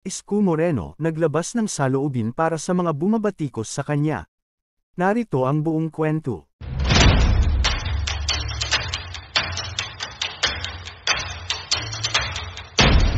Isko Moreno, naglabas ng saloobin para sa mga bumabatikos sa kanya. Narito ang buong kwento.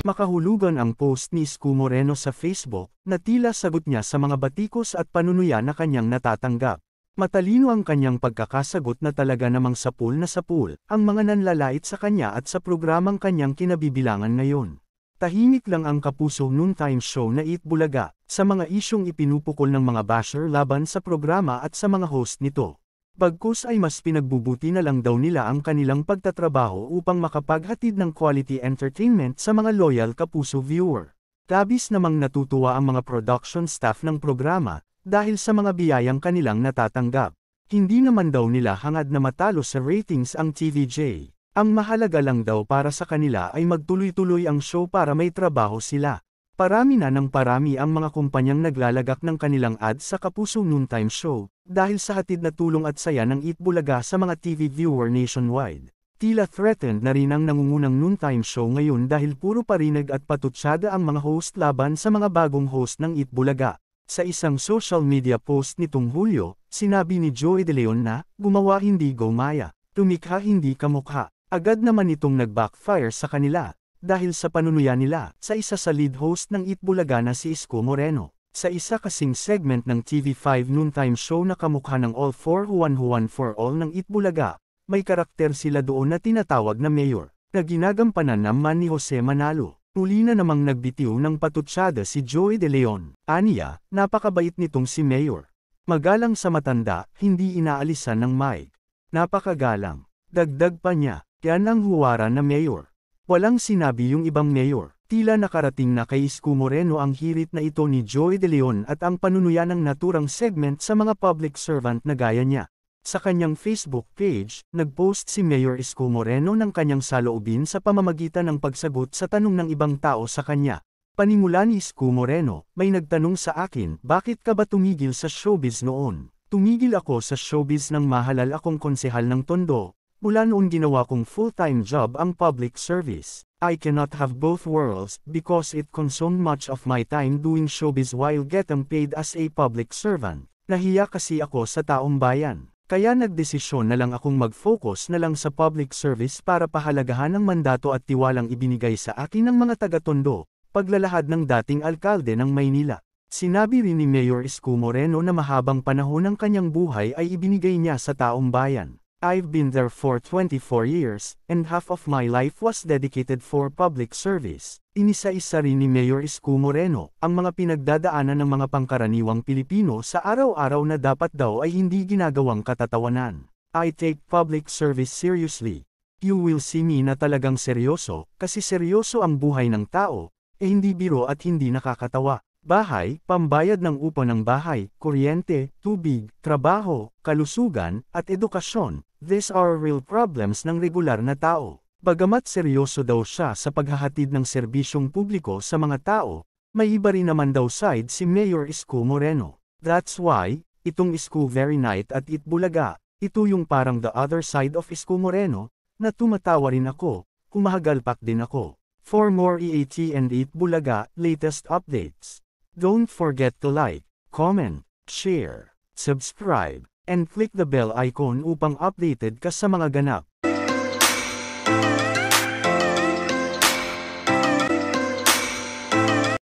Makahulugan ang post ni Isko Moreno sa Facebook, na tila sagot niya sa mga batikos at panunuya na kanyang natatanggap. Matalino ang kanyang pagkakasagot na talaga namang sapul na sapul, ang mga nanlalait sa kanya at sa programang kanyang kinabibilangan ngayon. Tahimik lang ang kapuso noon time show na Eat Bulaga, sa mga isyong ipinupukol ng mga basher laban sa programa at sa mga host nito. Bagkus ay mas pinagbubuti na lang daw nila ang kanilang pagtatrabaho upang makapaghatid ng quality entertainment sa mga loyal kapuso viewer. Labis namang natutuwa ang mga production staff ng programa, dahil sa mga biyayang kanilang natatanggap. Hindi naman daw nila hangad na matalo sa ratings ang TVJ. Ang mahalaga lang daw para sa kanila ay magtuloy-tuloy ang show para may trabaho sila. Parami na ng parami ang mga kumpanyang naglalagak ng kanilang ad sa Kapuso Noontime Show, dahil sa hatid na tulong at saya ng Eat Bulaga sa mga TV viewer nationwide. Tila threatened na rin ang nangungunang noontime show ngayon dahil puro parinig at patutsada ang mga host laban sa mga bagong host ng Eat Bulaga. Sa isang social media post nitong Hulyo, sinabi ni Joey De Leon na, gumawa hindi go Maya, tumikha hindi kamukha. Agad naman itong nag-backfire sa kanila, dahil sa panunuya nila sa isa sa lead host ng Itbulaga na si Isko Moreno. Sa isa kasing segment ng TV5 noontime show na kamukha ng All for Juan Juan for All ng Itbulaga, may karakter sila doon na tinatawag na mayor, na ginagampanan naman ni Jose Manalo. Uli na namang nagbitiw ng patutsyada si Joey De Leon. Aniya, napakabait nitong si Mayor. Magalang sa matanda, hindi inaalisan ng mic. Napakagalang. Dagdag pa niya, yan ang huwara na mayor. Walang sinabi yung ibang mayor. Tila nakarating na kay Isko Moreno ang hirit na ito ni Joey De Leon at ang panunuya ng naturang segment sa mga public servant na gaya niya. Sa kanyang Facebook page, nagpost si Mayor Isko Moreno ng kanyang saloobin sa pamamagitan ng pagsagot sa tanong ng ibang tao sa kanya. Panimula ni Isko Moreno, may nagtanong sa akin, bakit ka ba tumigil sa showbiz noon? Tumigil ako sa showbiz nang mahalal akong konsehal ng Tondo, Mula noon ginawa kong full-time job ang public service. I cannot have both worlds because it consumed much of my time doing showbiz while getting paid as a public servant. Nahiya kasi ako sa taong bayan. Kaya nagdesisyon na lang akong mag-focus na lang sa public service para pahalagahan ang mandato at tiwalang ibinigay sa akin ng mga taga-tondo, paglalahad ng dating alkalde ng Maynila. Sinabi rin ni Mayor Isko Moreno na mahabang panahon ng kanyang buhay ay ibinigay niya sa taong bayan. I've been there for 24 years, and half of my life was dedicated for public service. Inisa-isa rin ni Mayor Isko Moreno ang mga pinagdadaanan ng mga pangkaraniwang Pilipino sa araw-araw na dapat daw ay hindi ginagawang katatawanan. I take public service seriously. You will see me na talagang seryoso, kasi seryoso ang buhay ng tao, eh hindi biro at hindi nakakatawa bahay, pambayad ng upa ng bahay, kuryente, tubig, trabaho, kalusugan, at edukasyon. These are real problems ng regular na tao. Bagamat seryoso daw siya sa paghahatid ng serbisyong publiko sa mga tao, may iba rin naman daw side si Mayor Isko Moreno. That's why, itong Isko Very Night at Itbulaga, ito yung parang the other side of Isko Moreno, na tumatawa rin ako, kumahagalpak din ako. For more EAT and Itbulaga, latest updates. Don't forget to like, comment, share, subscribe, and click the bell icon upang updated ka sa mga ganap.